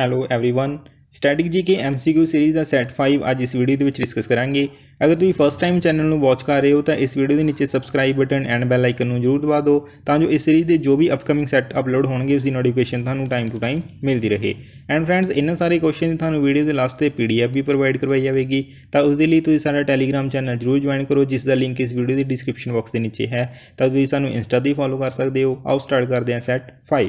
Hello everyone static G K MCQ series ਦਾ set 5 ਅੱਜ ਇਸ ਵੀਡੀਓ ਦੇ ਵਿੱਚ ਡਿਸਕਸ ਕਰਾਂਗੇ ਅਗਰ ਤੁਸੀਂ ਫਸਟ ਟਾਈਮ ਚੈਨਲ ਨੂੰ ਵਾਚ ਕਰ ਰਹੇ ਹੋ ਤਾਂ ਇਸ ਵੀਡੀਓ ਦੇ ਨੀਚੇ subscribe button and bell icon ਨੂੰ ਜ਼ਰੂਰ ਦਬਾ ਦਿਓ ਤਾਂ ਜੋ ਇਸ ਸੀਰੀਜ਼ ਦੇ ਜੋ ਵੀ ਅਪਕਮਿੰਗ ਸੈਟ ਅਪਲੋਡ ਹੋਣਗੇ ਉਸ ਦੀ ਨੋਟੀਫਿਕੇਸ਼ਨ ਤੁਹਾਨੂੰ ਟਾਈਮ ਟੂ ਟਾਈਮ ਮਿਲਦੀ ਰਹੇ ਐਂਡ ਫਰੈਂਡਸ ਇਹਨਾਂ ਸਾਰੇ ਕੁਐਸਚਨ ਦੀ ਤੁਹਾਨੂੰ ਵੀਡੀਓ ਦੇ ਲਾਸਟ ਤੇ ਪੀਡੀਐਫ ਵੀ ਪ੍ਰੋਵਾਈਡ ਕਰਵਾਈ ਜਾਵੇਗੀ ਤਾਂ ਉਸ ਦੇ ਲਈ ਤੁਸੀਂ ਸਾਡਾ ਟੈਲੀਗ੍ਰam ਚੈਨਲ ਜ਼ਰੂਰ ਜੁਆਇਨ ਕਰੋ ਜਿਸ ਦਾ ਲਿੰਕ ਇਸ ਵੀਡੀਓ ਦੀ ਡਿਸਕ੍ਰਿਪਸ਼ਨ ਬਾਕਸ ਦੇ ਨੀਚੇ ਹੈ ਤਾਂ ਤੁਸੀਂ ਸਾਨੂੰ ਇੰਸਟਾ ਤੇ ਫੋਲੋ ਕਰ ਸਕਦੇ ਹੋ ਆਓ ਸਟਾਰਟ ਕਰਦੇ ਹਾਂ ਸੈਟ 5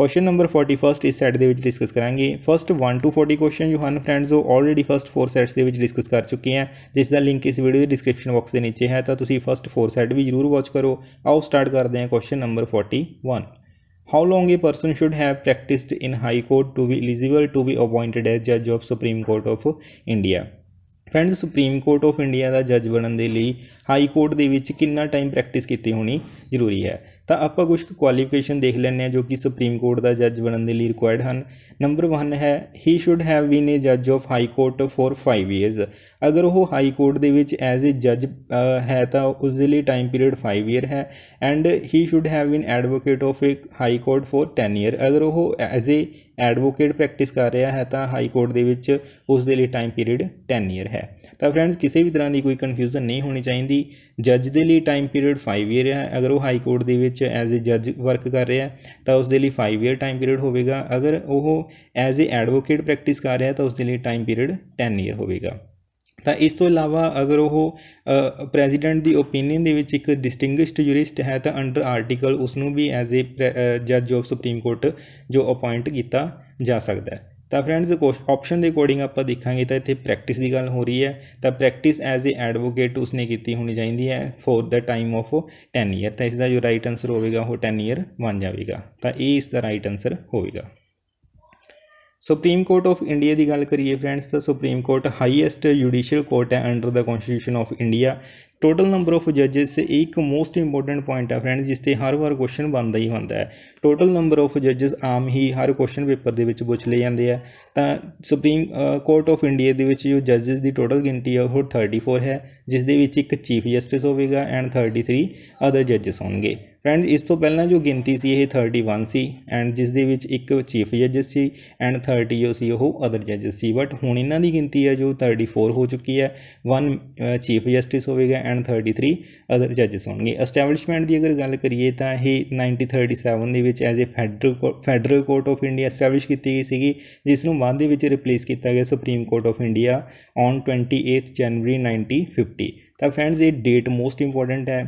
ਕੁਐਸਚਨ ਨੰਬਰ 41 ਇਸ ਸੈਟ ਦੇ ਵਿੱਚ ਡਿਸਕਸ ਕਰਾਂਗੇ ਫਸਟ 1 ਟੂ 40 ਕੁਐਸਚਨ ਜੋ ਹਨ ਫਰੈਂਡਸ ਉਹ ਆਲਰੇਡੀ ਫਸਟ 4 ਸੈਟਸ ਦੇ ਵਿੱਚ ਡਿਸਕਸ ਕਰ ਚੁੱਕੇ ਹਾਂ ਜਿਸ ਦਾ ਲਿੰਕ ਇਸ ਵੀਡੀਓ ਦੇ ਡਿਸਕ੍ਰਿਪਸ਼ਨ ਬਾਕਸ ਦੇ ਨੀਚੇ ਹੈ ਤਾਂ ਤੁਸੀਂ ਫਸਟ 4 ਸੈਟ ਵੀ ਜ਼ਰੂਰ ਵਾਚ ਕਰੋ ਆਓ ਸਟਾਰਟ ਕਰਦੇ ਹਾਂ question number 41 How long a person should have practiced in High Court to be eligible to be appointed as judge of Supreme Court of India? Friends supreme court of India ਦਾ ਜੱਜ ਬਣਨ ਦੇ ਲਈ high court ਦੇ ਵਿੱਚ ਕਿੰਨਾ time practice ਕੀਤੀ ਹੋਣੀ ਜ਼ਰੂਰੀ ਹੈ ਤਾਂ ਆਪਾਂ ਕੁਝ ਕੁਆਲੀਫਿਕੇਸ਼ਨ ਦੇਖ ਲੈਂਦੇ ਆ ਜੋ ਕਿ ਸੁਪਰੀਮ ਕੋਰਟ ਦਾ ਜੱਜ ਬਣਨ ਦੇ ਲਈ ਰਿਕੁਆਇਰਡ ਹਨ ਨੰਬਰ 1 ਹੈ ਹੀ ਸ਼ੁੱਡ ਹੈਵ ਬੀਨ ਅ ਜੱਜ of high court for 5 years ਅਗਰ ਉਹ ਹਾਈ ਕੋਰਟ ਦੇ ਵਿੱਚ ਐਜ਼ ਅ ਜੱਜ ਹੈ ਤਾਂ ਉਸ ਦੇ ਲਈ ਟਾਈਮ ਪੀਰੀਅਡ 5 ਇਅਰ ਹੈ and he should have been advocate of a high court for 10 year ਅਗਰ ਉਹ ਐਜ਼ ਅ ਐਡਵੋਕੇਟ ਪ੍ਰੈਕਟਿਸ ਕਰ ਰਿਹਾ ਹੈ ਤਾਂ ਹਾਈ ਕੋਰਟ ਦੇ ਵਿੱਚ ਉਸ ਦੇ ਲਈ ਟਾਈਮ ਪੀਰੀਅਡ 10 ਇਅਰ ਹੈ ਤਾਂ ਫਰੈਂਡਸ ਕਿਸੇ ਵੀ ਤਰ੍ਹਾਂ ਦੀ ਕੋਈ ਕਨਫਿਊਜ਼ਨ ਨਹੀਂ ਹੋਣੀ ਚਾਹੀਦੀ ਜੱਜ ਦੇ ਲਈ ਟਾਈਮ ਪੀਰੀਅਡ 5 ਇਅਰ ਹੈ ਅਗਰ ਉਹ ਹਾਈ ਕੋਰਟ ਦੇ ਵਿੱਚ ਐਜ਼ ਅ ਜੱਜ ਵਰਕ ਕਰ ਰਿਹਾ ਹੈ ਤਾਂ ਉਸ ਦੇ ਲਈ 5 ਇਅਰ ਟਾਈਮ ਪੀਰੀਅਡ ਹੋਵੇਗਾ ਅਗਰ ਉਹ ਐਜ਼ ਅ ਐਡਵੋਕੇਟ ਪ੍ਰੈਕਟਿਸ ਕਰ ਰਿਹਾ ਹੈ ਤਾਂ ਉਸ ਦੇ ਲਈ ਟਾਈਮ ਪੀਰੀਅਡ 10 ਇਅਰ ਹੋਵੇਗਾ ਤਾਂ ਇਸ ਤੋਂ ਇਲਾਵਾ ਅਗਰ ਉਹ ਪ੍ਰੈਜ਼ੀਡੈਂਟ ਦੀ ਓਪੀਨੀਅਨ ਦੇ ਵਿੱਚ ਇੱਕ ਡਿਸਟਿੰਗੁਇਸ਼ਡ ਜੁਰਿਸਟ ਹੈ ਤਾਂ ਅੰਡਰ ਆਰਟੀਕਲ ਉਸ ਨੂੰ ਵੀ ਐਜ਼ ਅ ਜੱਜ ਆਫ ਸੁਪਰੀਮ ਕੋਰਟ ਜੋ ਅਪਾਇੰਟ ਕੀਤਾ ਜਾ ਸਕਦਾ ਹੈ ਤਾਂ ਫਰੈਂਡਸ ਆਪਸ਼ਨ ਦੇ ਅਕੋਰਡਿੰਗ ਆਪਾਂ ਦੇਖਾਂਗੇ ਤਾਂ ਇੱਥੇ ਪ੍ਰੈਕਟਿਸ ਦੀ ਗੱਲ ਹੋ ਰਹੀ ਹੈ ਤਾਂ ਪ੍ਰੈਕਟਿਸ ਐਜ਼ ਅ ਐਡਵੋਕੇਟ ਉਸਨੇ ਕੀਤੀ ਹੋਣੀ ਚਾਹੀਦੀ ਹੈ for the time of 10 year ਤਾਂ ਇਸ ਦਾ ਜੋ ਰਾਈਟ ਆਨਸਰ ਹੋਵੇਗਾ ਉਹ 10 ਇਅਰ ਬਣ ਜਾਵੇਗਾ ਤਾਂ ਇਹ ਇਸ ਦਾ ਰਾਈਟ ਆਨਸਰ ਹੋਵੇਗਾ ਸੁਪਰੀਮ ਕੋਰਟ ਆਫ ਇੰਡੀਆ ਦੀ ਗੱਲ ਕਰੀਏ ਫਰੈਂਡਸ ਤਾਂ supreme court highest judicial court ਹੈ under the constitution of India number of of जजेस ਇੱਕ ਮੋਸਟ ਇੰਪੋਰਟੈਂਟ ਪੁਆਇੰਟ ਹੈ ਫਰੈਂਡਸ ਜਿਸ ਤੇ ਹਰ ਵਾਰ ਕੁਐਸਚਨ ਬਣਦਾ ਹੀ ਹੁੰਦਾ ਹੈ ਟੋਟਲ ਨੰਬਰ ਆਫ ਜੱਜਸ ਆਮ ਹੀ ਹਰ ਕੁਐਸਚਨ ਪੇਪਰ ਦੇ ਵਿੱਚ ਪੁੱਛ ਲਏ ਜਾਂਦੇ ਆ ਤਾਂ ਸੁਪਰੀਮ ਕੋਰਟ ਆਫ ਇੰਡੀਆ ਦੇ ਵਿੱਚ ਜੋ ਜੱਜਸ ਦੀ ਟੋਟਲ ਗਿਣਤੀ ਆ ਉਹ 34 ਹੈ ਜਿਸ ਦੇ ਵਿੱਚ ਇੱਕ ਚੀਫ ਜਸਟਿਸ ਹੋਵੇਗਾ ਐਂਡ 33 ਅਦਰ ਜੱਜਸ ਹੋਣਗੇ ਫਰੈਂਡ ਇਸ ਤੋਂ ਪਹਿਲਾਂ ਜੋ ਗਿਣਤੀ ਸੀ ਇਹ 31 ਸੀ ਐਂਡ ਜਿਸ ਦੇ ਵਿੱਚ ਇੱਕ ਚੀਫ ਜੱਜਸ ਸੀ ਐਂਡ 30 ਜੋ ਸੀ ਉਹ ਅਦਰ ਜੱਜਸ ਸੀ ਬਟ ਹੁਣ ਇਹਨਾਂ ਦੀ ਗਿਣਤੀ ਹੈ ਜੋ 34 ਹੋ ਚੁੱਕੀ ਹੈ ਵਨ ਚੀਫ ਜਸਟਿਸ ਹੋਵੇਗਾ ਐਂਡ 33 ਅਦਰ ਜੱਜਸ ਹੋਣਗੇ ਐਸਟੈਬਲਿਸ਼ਮੈਂਟ ਦੀ ਅਗਰ ਗੱਲ ਕਰੀਏ ਤਾਂ ਇਹ 1937 ਦੇ ਵਿੱਚ as a federal court of India establish ਕੀਤੀ ਗਈ ਸੀਗੀ ਜਿਸ ਨੂੰ ਬਾਅਦ ਦੇ ਵਿੱਚ ਰਿਪਲੇਸ ਕੀਤਾ ਗਿਆ supreme court of India on 28 January 1950 ਤਾਂ ਫਰੈਂਡਸ ਇਹ ਡੇਟ ਮੋਸਟ ਇੰਪੋਰਟੈਂਟ ਹੈ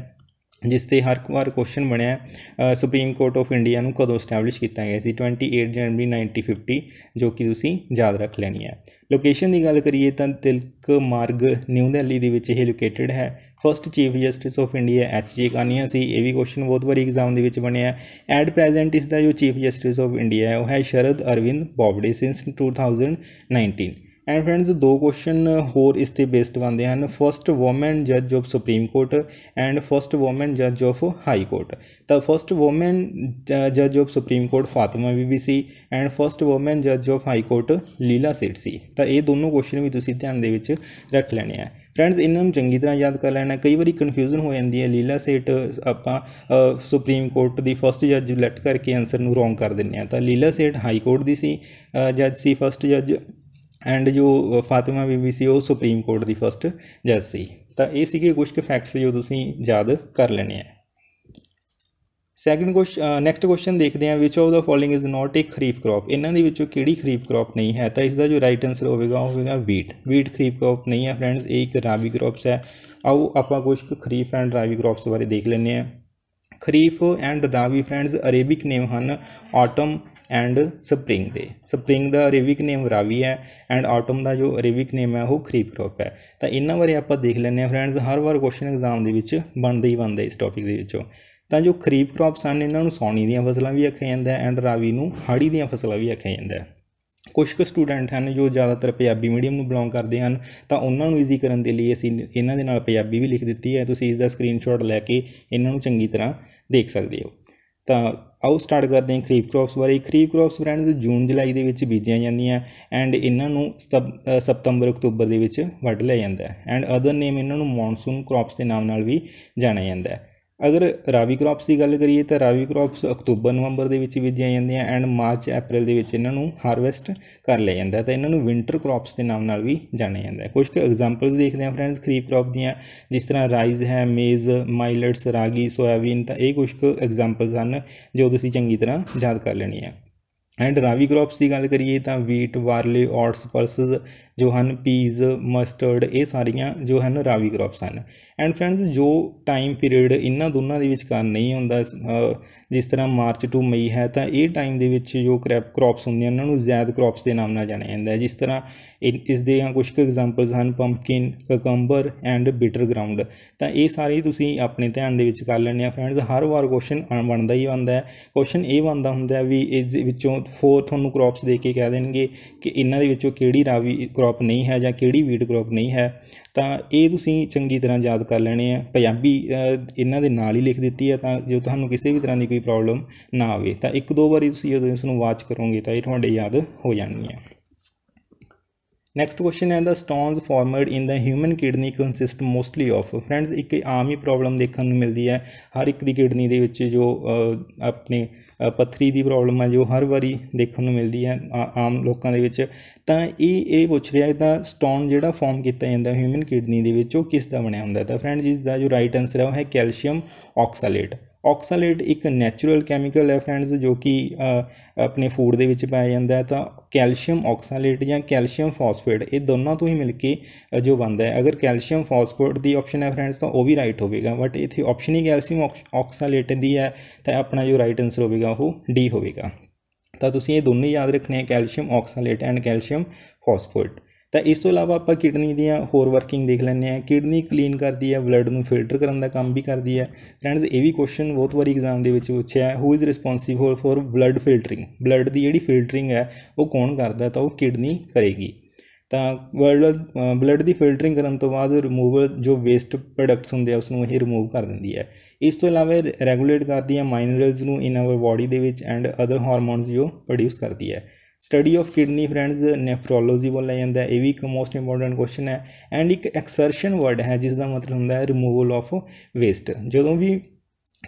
ਜਿਸ ਤੇ ਹਰ ਵਾਰ ਕੁਐਸਚਨ ਬਣਿਆ ਸੁਪਰੀਮ ਕੋਰਟ ਆਫ ਇੰਡੀਆ ਨੂੰ ਕਦੋਂ ਸਟੈਬਲਿਸ਼ ਕੀਤਾ ਗਿਆ ਸੀ 28 ਜਨਵਰੀ 1950 ਜੋ ਕਿ ਤੁਸੀਂ ਯਾਦ ਰੱਖ ਲੈਣੀ ਹੈ ਲੋਕੇਸ਼ਨ ਦੀ ਗੱਲ ਕਰੀਏ ਤਾਂ ਤਿਲਕ ਮਾਰਗ ਨਿਊ ਦਿੱਲੀ ਦੇ ਵਿੱਚ ਇਹ ਲੋਕੇਟਿਡ ਹੈ first chief justice of India H G Kania ਸੀ ਇਹ ਵੀ ਕੁਐਸਚਨ ਬਹੁਤ ਵਾਰੀ ਐਗਜ਼ਾਮ ਦੇ ਵਿੱਚ ਬਣਿਆ ਐਟ ਪ੍ਰੈਜ਼ੈਂਟ ਇਸ ਦਾ ਜੋ ਚੀਫ ਜਸਟਿਸ ਆਫ ਇੰਡੀਆ ਹੈ ਉਹ ਹੈ ਸ਼ਰਦ Arvind Bobde since 2019 and friends ਦੋ ਕੁਐਸਚਨ ਹੋਰ ਇਸ ਤੇ ਬੇਸਡ ਬਣਦੇ ਹਨ ਫਰਸਟ ਔਮਨ ਜੱਜ of supreme court and first woman ਜੱਜ ਆਫ ਹਾਈ ਕੋਰਟ ਤਾਂ ਫਰਸਟ ਔਮਨ ਜੱਜ ਆਫ ਸੁਪਰੀਮ ਕੋਰਟ ਫਾਤਿਮਾ ਬੀਬੀ ਸੀ ਐਂਡ ਫਰਸਟ ਔਮਨ ਜੱਜ ਆਫ ਹਾਈ ਕੋਰਟ ਲੀਲਾ ਸੇਠ ਸੀ ਤਾਂ ਇਹ ਦੋਨੋਂ ਕੁਐਸਚਨ ਵੀ ਤੁਸੀਂ ਧਿਆਨ ਦੇ ਵਿੱਚ ਰੱਖ ਲੈਣੇ ਆ ਫਰੈਂਡਸ ਇਹਨਾਂ ਨੂੰ ਚੰਗੀ ਤਰ੍ਹਾਂ ਯਾਦ ਕਰ ਲੈਣਾ ਕਈ ਵਾਰੀ ਕਨਫਿਊਜ਼ਨ ਹੋ ਜਾਂਦੀ ਹੈ ਲੀਲਾ ਸੇਠ ਆਪਾਂ ਸੁਪਰੀਮ ਕੋਰਟ ਦੀ ਫਰਸਟ ਜੱਜ ਇਲੈਕਟ ਕਰਕੇ ਆਨਸਰ ਨੂੰ ਰੋਂਗ ਕਰ ਦਿੰਨੇ ਆ ਤਾਂ ਲੀਲਾ ਸੇਠ ਹਾਈ ਕੋਰਟ ਦੀ ਸੀ ਜੱਜ ਸੀ ਫਰਸਟ ਜੱਜ ਐਂਡ ਜੋ ਫਾਤਿਮਾ ਬੀਬੀ ਸੀ ਉਹ ਸੁਪਰੀਮ ਕੋਰਟ ਦੀ ਫਰਸਟ ਜੱਜ ਸੀ ਤਾਂ ਇਹ ਸੀਗੇ ਕੁਝ ਫੈਕਟਸ ਜੋ ਤੁਸੀਂ ਯਾਦ ਕਰ ਲੈਣੇ ਆ ਸੈਕਿੰਡ ਕੁਐਸਚਨ ਨੈਕਸਟ ਕੁਐਸਚਨ ਦੇਖਦੇ ਆ which of the following is not a kharif crop ਇਹਨਾਂ ਦੇ ਵਿੱਚੋਂ ਕਿਹੜੀ ਖਰੀਫ ਕ੍ਰੌਪ ਨਹੀਂ ਹੈ ਤਾਂ ਇਸ ਦਾ ਜੋ ਰਾਈਟ ਆਨਸਰ ਹੋਵੇਗਾ ਉਹ ਹੋਵੇਗਾ ਵੀਟ ਵੀਟ ਖਰੀਫ ਕ੍ਰੌਪ ਨਹੀਂ ਹੈ ਫਰੈਂਡਸ ਇਹ ਇੱਕ ਰਾਬੀ ਕ੍ਰੌਪਸ ਹੈ ਆਓ ਆਪਾਂ ਕੁਝ ਖਰੀਫ ਐਂਡ ਰਾਬੀ ਕ੍ਰੌਪਸ ਬਾਰੇ ਦੇਖ ਲੈਣੇ ਆ kharif and rabi friends Arabic name ਹਨ ਆਟਮ ਐਂਡ ਸਪਰਿੰਗ ਦੇ ਸਪਰਿੰਗ ਦਾ ਅਰੇਬਿਕ ਨੇਮ ਰਾਵੀ ਹੈ ਐਂਡ ਆਟਮ ਦਾ ਜੋ ਅਰੇਬਿਕ ਨੇਮ ਹੈ ਉਹ ਖਰੀਫ ਕ੍ਰੋਪ ਹੈ ਤਾਂ ਇਹਨਾਂ ਬਾਰੇ ਆਪਾਂ ਦੇਖ ਲੈਂਦੇ ਹਾਂ ਫਰੈਂਡਸ ਹਰ ਵਾਰ ਕੁਐਸਚਨ ਐਗਜ਼ਾਮ ਦੇ ਵਿੱਚ ਬਣਦੇ ਹੀ ਬਣਦੇ ਇਸ ਟੌਪਿਕ ਦੇ ਵਿੱਚੋਂ ਤਾਂ ਜੋ ਖਰੀਫ ਕ੍ਰੌਪਸ ਹਨ ਇਹਨਾਂ ਨੂੰ ਸੌਣੀ ਦੀਆਂ ਫਸਲਾਂ ਵੀ ਆਖਿਆ ਜਾਂਦਾ ਐਂਡ ਰਾਵੀ ਨੂੰ ਹਾੜੀ ਦੀਆਂ ਫਸਲਾਂ ਵੀ ਆਖਿਆ ਜਾਂਦਾ ਕੁਝ ਕੁ ਸਟੂਡੈਂਟ ਹਨ ਜੋ ਜ਼ਿਆਦਾਤਰ ਪੰਜਾਬੀ ਮੀਡੀਅਮ ਨੂੰ ਬਿਲੋਂਗ ਕਰਦੇ ਹਨ ਤਾਂ ਉਹਨਾਂ ਨੂੰ ਈਜ਼ੀ ਕਰਨ ਦੇ ਲਈ ਅਸੀਂ ਇਹਨਾਂ ਦੇ ਨਾਲ ਪੰਜਾਬੀ ਵੀ ਲਿਖ ਦਿੱਤੀ ਹੈ ਤੁਸੀਂ ਇਸ ਦਾ ਸਕਰੀਨਸ਼ਾਟ ਲੈ ਕੇ ਇਹਨਾਂ ਨੂੰ ਚੰਗੀ ਤਰ੍ਹਾਂ ਦੇਖ ਸਕਦੇ ਹੋ ਤਾਂ ਆਓ ਸਟਾਰਟ ਕਰਦੇ ਹਾਂ ਖਰੀਫ ਕ੍ਰੌਪਸ ਬਾਰੇ ਖਰੀਫ ਕ੍ਰੌਪਸ ਫਰੈਂਡਸ ਜੂਨ ਜੁਲਾਈ ਦੇ ਵਿੱਚ ਬੀਜੀਆਂ ਜਾਂਦੀਆਂ ਐਂਡ ਇਹਨਾਂ ਨੂੰ ਸਤੰਬਰ ਅਕਤੂਬਰ ਦੇ ਵਿੱਚ ਵੱਢ ਲਿਆ ਜਾਂਦਾ ਐਂਡ ਅਦਰ ਨੇਮ ਇਹਨਾਂ ਨੂੰ ਮੌਨਸੂਨ ਕ੍ਰੌਪਸ ਦੇ ਨਾਮ ਨਾਲ ਵੀ ਜਾਣਿਆ ਜਾਂਦਾ ਹੈ ਅਗਰ ਰਾਵੀ ਕ੍ਰੌਪਸ ਦੀ ਗੱਲ ਕਰੀਏ ਤਾਂ ਰਾਵੀ ਕ੍ਰੌਪਸ ਅਕਤੂਬਰ ਨਵੰਬਰ ਦੇ ਵਿੱਚ ਬੀਜੀਆਂ ਜਾਂਦੀਆਂ ਐਂਡ ਮਾਰਚ ਅਪ੍ਰੈਲ ਦੇ ਵਿੱਚ ਇਹਨਾਂ ਨੂੰ ਹਾਰਵੈਸਟ ਕਰ ਲਿਆ ਜਾਂਦਾ ਤਾਂ ਇਹਨਾਂ ਨੂੰ ਵਿੰਟਰ ਕ੍ਰੌਪਸ ਦੇ ਨਾਮ ਨਾਲ ਵੀ ਜਾਣਿਆ ਜਾਂਦਾ ਹੈ ਕੁਝ ਕੁ ਐਗਜ਼ਾਮਪਲਸ ਦੇਖਦੇ ਹਾਂ ਫਰੈਂਡਸ ਖਰੀਫ ਕ੍ਰੌਪ ਦੀਆਂ ਜਿਸ ਤਰ੍ਹਾਂ ਰਾਈਜ਼ ਹੈ ਮੇਜ਼ ਮਾਈਲਟਸ ਰਾਗੀ ਸੋਇਆਬੀਨ ਤਾਂ ਇਹ ਕੁਝ ਕੁ ਐਗਜ਼ਾਮਪਲਸ ਹਨ ਜੋ ਤੁਸੀਂ ਚੰਗੀ ਤਰ੍ਹਾਂ ਯਾਦ ਕਰ ਲੈਣੀ ਹੈ ਐਂਡ ਰਾਵੀ ਕ੍ਰੌਪਸ ਦੀ ਗੱਲ ਕਰੀਏ ਤਾਂ ਵੀਟ ਵਾਰਲੇ ਓਟਸ ਪਲਸਸ ਜੋ ਹਨ ਪੀਜ਼ ਮਸਟਰਡ ਇਹ ਸਾਰੀਆਂ ਜੋ ਹਨ ਰਾਵੀ ਕ੍ਰੌਪਸ ਹਨ ਐਂਡ ਫਰੈਂਡਸ ਜੋ ਟਾਈਮ ਪੀਰੀਅਡ ਇਹਨਾਂ ਦੋਨਾਂ ਦੇ ਵਿਚਕਾਰ ਨਹੀਂ ਹੁੰਦਾ ਜਿਸ ਤਰ੍ਹਾਂ ਮਾਰਚ ਟੂ ਮਈ ਹੈ ਤਾਂ ਇਹ ਟਾਈਮ ਦੇ ਵਿੱਚ ਜੋ ਕ੍ਰੈਪ ਕ੍ਰੌਪਸ ਹੁੰਦੀਆਂ ਉਹਨਾਂ ਨੂੰ ਜ਼ੈਦ ਕ੍ਰੌਪਸ ਦੇ ਨਾਮ ਨਾਲ ਜਾਣਿਆ ਜਾਂਦਾ ਹੈ ਜਿਸ ਤਰ੍ਹਾਂ ਇਸ ਦੇ ਕੁਝ ਕੁ ਐਗਜ਼ਾਮਪਲਸ ਹਨ pumpkin cucumber and bitter ground ਤਾਂ ਇਹ ਸਾਰੇ ਤੁਸੀਂ ਆਪਣੇ ਧਿਆਨ ਦੇ ਵਿੱਚ ਕਰ ਲੈਣੇ ਆ ਫਰੈਂਡਸ ਹਰ ਵਾਰ ਕੁਐਸਚਨ ਬਣਦਾ ਹੀ ਆਉਂਦਾ ਹੈ ਕੁਐਸਚਨ ਇਹ ਬਣਦਾ ਹੁੰਦਾ ਵੀ ਇਸ ਵਿੱਚੋਂ 4 ਤੁਹਾਨੂੰ ਕ੍ਰੌਪਸ ਦੇ ਕੇ ਕਹਿ ਦੇਣਗੇ ਕਿ ਇਹਨਾਂ ਦੇ ਵਿੱਚੋਂ ਕਿਹੜੀ ਰਾਵੀ ਕ੍ਰੌਪ ਨਹੀਂ ਹੈ ਜਾਂ ਕਿਹੜੀ ਵੀਡ ਕ੍ਰੌਪ ਨਹੀਂ ਹੈ ਤਾਂ ਇਹ ਤੁਸੀਂ ਚੰਗੀ ਤਰ੍ਹਾਂ ਯਾਦ ਕਰ ਲੈਣੇ ਆ ਪੰਜਾਬੀ ਇਹਨਾਂ ਦੇ ਨਾਲ ਹੀ ਲਿਖ ਦਿੱਤੀ ਹੈ ਤਾਂ ਜੋ ਤੁਹਾਨੂੰ ਕਿਸੇ ਵੀ ਤਰ੍ਹਾਂ ਦੀ ਕੋਈ ਪ੍ਰੋਬਲਮ ਨਾ ਆਵੇ ਤਾਂ ਇੱਕ ਦੋ ਵਾਰੀ ਤੁਸੀਂ ਜਦੋਂ ਇਸ ਨੂੰ ਵਾਚ ਕਰੋਗੇ ਤਾਂ ਇਹ ਤੁਹਾਡੇ ਯਾਦ ਹੋ ਜਾਣਗੀਆਂ ਨੈਕਸਟ ਕੁਐਸਚਨ ਹੈ the stones formed in the human kidney consist mostly of friends ਇੱਕ ਆਮ ਹੀ ਪ੍ਰੋਬਲਮ ਦੇਖਣ ਨੂੰ ਮਿਲਦੀ ਹੈ ਹਰ ਇੱਕ ਦੀ ਕਿਡਨੀ ਦੇ ਵਿੱਚ ਜੋ ਆਪਣੇ ਪੱਥਰੀ ਦੀ ਪ੍ਰੋਬਲਮ ਆ ਜੋ ਹਰ ਵਾਰੀ ਦੇਖਣ ਨੂੰ ਮਿਲਦੀ ਹੈ ਆਮ ਲੋਕਾਂ ਦੇ ਵਿੱਚ ਤਾਂ ਇਹ ਇਹ ਪੁੱਛ ਰਿਹਾ ਤਾਂ ਸਟੋਨ ਜਿਹੜਾ ਫਾਰਮ ਕੀਤਾ ਜਾਂਦਾ ਹਿਊਮਨ ਕਿਡਨੀ ਦੇ ਵਿੱਚ ਉਹ ਕਿਸ ਦਾ ਬਣਿਆ ਹੁੰਦਾ ਹੈ ਤਾਂ ਫਰੈਂਡ ਇਸ ਦਾ ਜੋ ਰਾਈਟ ਆਨਸਰ ਹੈ ਉਹ ਹੈ ਕੈਲਸ਼ੀਅਮ ਆਕਸਾਲੇਟ ਆਕਸਲੇਟ ਇੱਕ ਨੇਚਰਲ ਕੈਮੀਕਲ ਹੈ ਫਰੈਂਡਸ ਜੋ ਕਿ ਆਪਣੇ ਫੂਡ ਦੇ ਵਿੱਚ ਪਾਇਆ ਜਾਂਦਾ ਹੈ ਤਾਂ ਕੈਲਸ਼ੀਅਮ ਆਕਸਲੇਟ ਜਾਂ ਕੈਲਸ਼ੀਅਮ ਫਾਸਫੇਟ ਇਹ ਦੋਨਾਂ ਤੋਂ ਹੀ ਮਿਲ ਕੇ ਜੋ ਬਣਦਾ ਹੈ ਅਗਰ ਕੈਲਸ਼ੀਅਮ ਫਾਸਫੇਟ ਦੀ ਆਪਸ਼ਨ ਹੈ ਫਰੈਂਡਸ ਤਾਂ ਉਹ ਵੀ ਰਾਈਟ ਹੋਵੇਗਾ ਬਟ ਇਥੇ ਆਪਸ਼ਨ ਹੀ ਕੈਲਸ਼ੀਅਮ ਆਕਸਲੇਟ ਦੀ ਹੈ ਤਾਂ ਆਪਣਾ ਜੋ ਰਾਈਟ ਆਨਸਰ ਹੋਵੇਗਾ ਉਹ ਡੀ ਹੋਵੇਗਾ ਤਾਂ ਤੁਸੀਂ ਇਹ ਦੋਨੇ ਯਾਦ ਰੱਖਣੇ ਹੈ calcium oxalate and calcium phosphate ਤਾਂ ਇਸ ਤੋਂ ਇਲਾਵਾ ਆਪਾਂ ਕਿਡਨੀ ਦੀਆਂ ਹੋਰ ਵਰਕਿੰਗ ਦੇਖ ਲੈਂਦੇ ਆ ਕਿਡਨੀ ਕਲੀਨ ਕਰਦੀ ਹੈ ਬਲੱਡ ਨੂੰ ਫਿਲਟਰ ਕਰਨ ਦਾ ਕੰਮ ਵੀ ਕਰਦੀ ਹੈ ਫਰੈਂਡਸ ਇਹ ਵੀ ਕੁਐਸਚਨ ਬਹੁਤ ਵਾਰੀ ਐਗਜ਼ਾਮ ਦੇ ਵਿੱਚ ਪੁੱਛਿਆ ਹੈ who is responsible for blood filtering blood ਦੀ ਜਿਹੜੀ ਫਿਲਟਰਿੰਗ ਹੈ ਉਹ ਕੌਣ ਕਰਦਾ ਤਾਂ ਉਹ ਕਿਡਨੀ ਕਰੇਗੀ ਤਾਂ ਬਲੱਡ ਬਲੱਡ ਦੀ ਫਿਲਟਰਿੰਗ ਕਰਨ ਤੋਂ ਬਾਅਦ ਰਿਮੂਵਲ ਜੋ ਵੇਸਟ ਪ੍ਰੋਡਕਟਸ ਹੁੰਦੇ ਆ ਉਸ ਨੂੰ ਇਹ ਰਿਮੂਵ ਕਰ ਦਿੰਦੀ ਹੈ ਇਸ ਤੋਂ ਇਲਾਵਾ ਰੈਗੂਲੇਟ ਕਰਦੀ ਹੈ ਮਾਈਨਰਲਸ ਨੂੰ ਇਨ ਆਵਰ ਬਾਡੀ ਦੇ ਵਿੱਚ ਐਂਡ ਅਦਰ ਹਾਰਮੋਨਸ ਜੋ ਪ੍ਰੋਡਿਊਸ ਕਰਦੀ ਹੈ study of kidney friends nephrology ਬੋਲਿਆ ਜਾਂਦਾ ਇਹ ਵੀ ਇੱਕ ਮੋਸਟ ਇੰਪੋਰਟੈਂਟ ਕੁਐਸਚਨ ਹੈ ਐਂਡ ਇੱਕ ਐਕਸਰਸ਼ਨ ਵਰਡ ਹੈ ਜਿਸ ਦਾ ਮਤਲਬ ਹੁੰਦਾ ਹੈ ਰਿਮੂਵਲ ਆਫ ਵੇਸਟ ਜਦੋਂ ਵੀ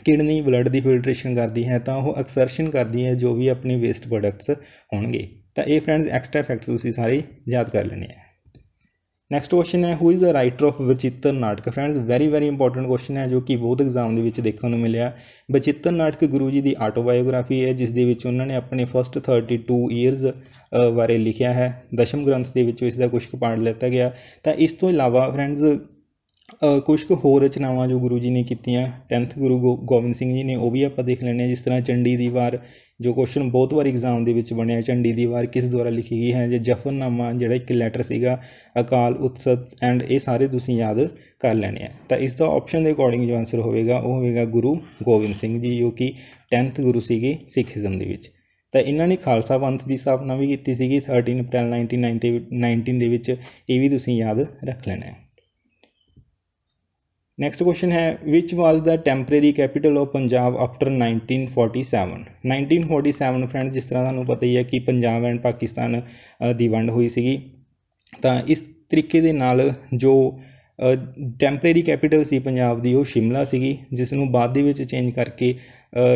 ਕਿਡਨੀ ਬਲੱਡ ਦੀ ਫਿਲਟਰੇਸ਼ਨ ਕਰਦੀ ਹੈ ਤਾਂ ਉਹ ਐਕਸਰਸ਼ਨ ਕਰਦੀ ਹੈ ਜੋ ਵੀ ਆਪਣੇ ਵੇਸਟ ਪ੍ਰੋਡਕਟਸ ਹੋਣਗੇ ਤਾਂ ਇਹ ਫਰੈਂਡਸ ਐਕਸਟਰਾ ਫੈਕਟਸ ਤੁਸੀਂ ਸਾਰੇ ਯਾਦ ਕਰ ਲੈਣੇ ਆ ਨੈਕਸਟ ਕੁਐਸਚਨ ਹੈ who is the writer of Bachittar Natak friends very very important question ਹੈ ਜੋ ਕਿ ਬਹੁਤ ਐਗਜ਼ਾਮ ਦੇ ਵਿੱਚ ਦੇਖਣ ਨੂੰ ਮਿਲਿਆ ਬਚਿੱਤਰ ਨਾਟਕ ਗੁਰੂ ਜੀ ਦੀ ਆਟੋਬਾਇਓਗ੍ਰਾਫੀ ਹੈ ਜਿਸ ਦੇ ਵਿੱਚ ਉਹਨਾਂ ਨੇ ਆਪਣੇ ਫਰਸਟ 32 ਇਅਰਸ ਬਾਰੇ ਲਿਖਿਆ ਹੈ ਦਸ਼ਮ ਗ੍ਰੰਥ ਦੇ ਵਿੱਚੋਂ ਇਸ ਦਾ ਕੁਝ ਕਪਾੜ ਪਾਠ ਗਿਆ ਤਾਂ ਇਸ ਤੋਂ ਇਲਾਵਾ ਫਰੈਂਡਸ ਕੁਝ ਕੁ ਹੋਰ ਰਚਨਾਵਾਂ ਜੋ ਗੁਰੂ ਜੀ ਨੇ ਕੀਤੀਆਂ 10th ਗੁਰੂ ਗੋਬਿੰਦ ਸਿੰਘ ਜੀ ਨੇ ਉਹ ਵੀ ਆਪਾਂ ਦੇਖ ਲੈਣੇ ਆ ਜਿਸ ਤਰ੍ਹਾਂ ਚੰਡੀ ਦੀ ਵਾਰ ਜੋ ਕੁਐਸਚਨ ਬਹੁਤ ਵਾਰ ਐਗਜ਼ਾਮ ਦੇ ਵਿੱਚ ਬਣਿਆ ਚੰਡੀ ਦੀ ਵਾਰ ਕਿਸ ਦੁਆਰਾ ਲਿਖੀ ਗਈ ਹੈ ਜਾਂ ਜਫਰਨਾਮਾ ਜਿਹੜਾ ਇੱਕ ਲੈਟਰ ਸੀਗਾ ਅਕਾਲ ਉਤਸਵ ਐਂਡ ਇਹ ਸਾਰੇ ਤੁਸੀਂ ਯਾਦ ਕਰ ਲੈਣੇ ਆ ਤਾਂ ਇਸ ਦਾ ਆਪਸ਼ਨ ਦੇ ਅਕੋਰਡਿੰਗ ਜੋ ਆਨਸਰ ਹੋਵੇਗਾ ਉਹ ਹੋਵੇਗਾ ਗੁਰੂ ਗੋਬਿੰਦ ਸਿੰਘ ਜੀ ਜੋ ਕਿ 10th ਗੁਰੂ ਸੀਗੇ ਸਿੱਖੀਜ਼ਮ ਦੇ ਵਿੱਚ ਤਾਂ ਇਹਨਾਂ ਨੇ ਖਾਲਸਾ ਪੰਥ ਦੀ ਸਥਾਪਨਾ ਵੀ ਕੀਤੀ ਸੀਗੀ 13 ਅਪ੍ਰੈਲ 1919 ਦੇ ਵਿੱਚ ਇਹ ਵੀ ਤੁਸੀਂ ਯਾਦ ਰੱਖ ਲੈਣਾ ਹੈ ਨੈਕਸਟ ਕੁਐਸਚਨ ਹੈ which was the temporary capital of Punjab after 1947 1947 friends ਜਿਸ ਤਰ੍ਹਾਂ ਤੁਹਾਨੂੰ ਪਤਾ ਹੀ ਹੈ ਕਿ ਪੰਜਾਬ ਐਂਡ ਪਾਕਿਸਤਾਨ ਦੀ ਵੰਡ ਹੋਈ ਸੀਗੀ ਤਾਂ ਇਸ ਤਰੀਕੇ ਦੇ ਨਾਲ ਜੋ ਟੈਂਪਰੇਰੀ ਕੈਪੀਟਲ ਸੀ ਪੰਜਾਬ ਦੀ ਉਹ ਸ਼ਿਮਲਾ ਸੀਗੀ ਜਿਸ ਨੂੰ ਬਾਅਦ ਦੇ ਵਿੱਚ ਚੇਂਜ ਕਰਕੇ